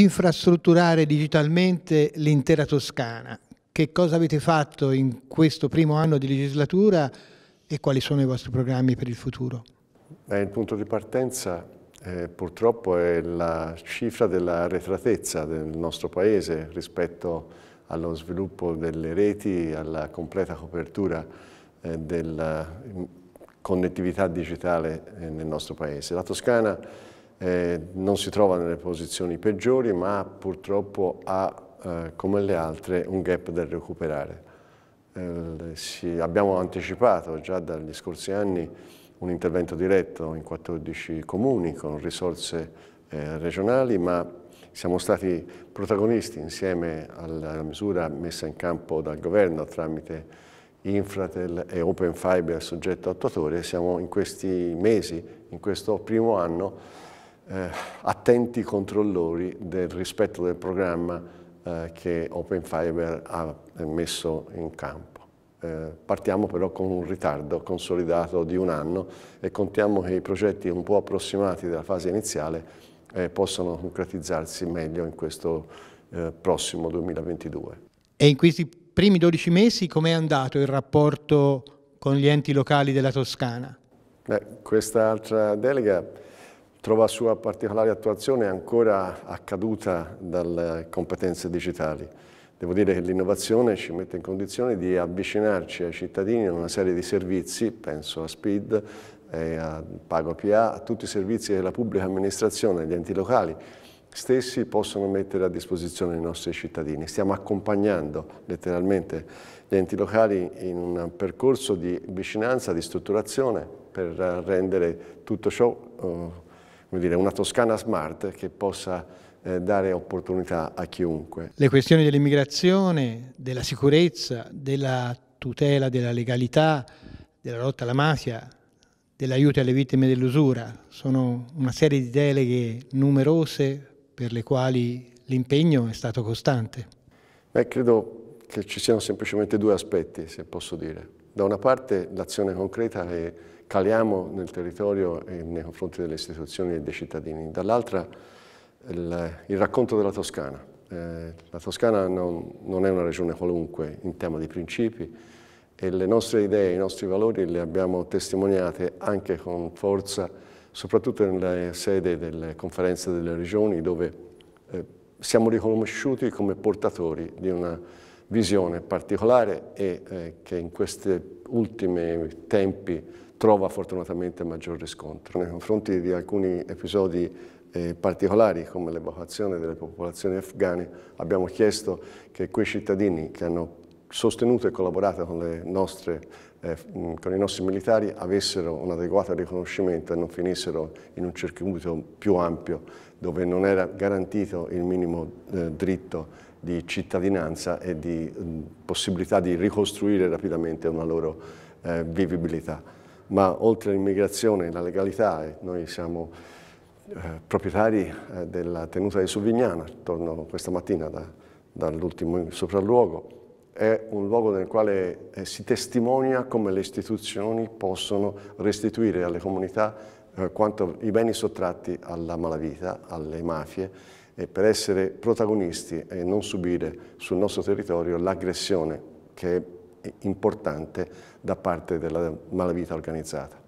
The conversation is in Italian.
infrastrutturare digitalmente l'intera Toscana. Che cosa avete fatto in questo primo anno di legislatura e quali sono i vostri programmi per il futuro? Eh, il punto di partenza eh, purtroppo è la cifra della retratezza del nostro Paese rispetto allo sviluppo delle reti, alla completa copertura eh, della mm, connettività digitale eh, nel nostro Paese. La Toscana eh, non si trova nelle posizioni peggiori ma purtroppo ha eh, come le altre un gap da recuperare. Eh, si, abbiamo anticipato già dagli scorsi anni un intervento diretto in 14 comuni con risorse eh, regionali ma siamo stati protagonisti insieme alla misura messa in campo dal governo tramite Infratel e Open Fiber soggetto attuatore, siamo in questi mesi, in questo primo anno, eh, attenti controllori del rispetto del programma eh, che Open Fiber ha messo in campo. Eh, partiamo però con un ritardo consolidato di un anno e contiamo che i progetti un po' approssimati della fase iniziale eh, possano concretizzarsi meglio in questo eh, prossimo 2022. E in questi primi 12 mesi com'è andato il rapporto con gli enti locali della Toscana? Beh, questa altra delega trova sua particolare attuazione ancora accaduta dalle competenze digitali. Devo dire che l'innovazione ci mette in condizione di avvicinarci ai cittadini in una serie di servizi, penso a SPID, eh, a PagoPA, a tutti i servizi che la pubblica amministrazione, gli enti locali stessi possono mettere a disposizione i nostri cittadini. Stiamo accompagnando letteralmente gli enti locali in un percorso di vicinanza, di strutturazione per rendere tutto ciò eh, come dire, una Toscana smart che possa eh, dare opportunità a chiunque. Le questioni dell'immigrazione, della sicurezza, della tutela della legalità, della lotta alla mafia, dell'aiuto alle vittime dell'usura. Sono una serie di deleghe numerose per le quali l'impegno è stato costante. Beh, credo che ci siano semplicemente due aspetti, se posso dire. Da una parte l'azione concreta che caliamo nel territorio e nei confronti delle istituzioni e dei cittadini. Dall'altra il, il, racconto della Toscana. Eh, la Toscana non, non, è una regione qualunque in tema di principi e le nostre idee, i nostri valori li abbiamo testimoniate anche con forza, soprattutto nelle sede delle conferenze delle regioni dove eh, siamo riconosciuti come portatori di una visione particolare e eh, che in questi ultimi tempi trova fortunatamente maggior riscontro. Nei confronti di alcuni episodi eh, particolari come l'evacuazione delle popolazioni afghane abbiamo chiesto che quei cittadini che hanno sostenuto e collaborato con, nostre, eh, con i nostri militari avessero un adeguato riconoscimento e non finissero in un circuito più ampio dove non era garantito il minimo eh, diritto di cittadinanza e di mh, possibilità di ricostruire rapidamente una loro eh, vivibilità ma oltre all'immigrazione e la legalità, eh, noi siamo eh, proprietari eh, della tenuta di Suvignana, torno questa mattina da, dall'ultimo sopralluogo, è un luogo nel quale eh, si testimonia come le istituzioni possono restituire alle comunità eh, quanto i beni sottratti alla malavita, alle mafie, e per essere protagonisti e non subire sul nostro territorio l'aggressione che importante da parte della malavita organizzata.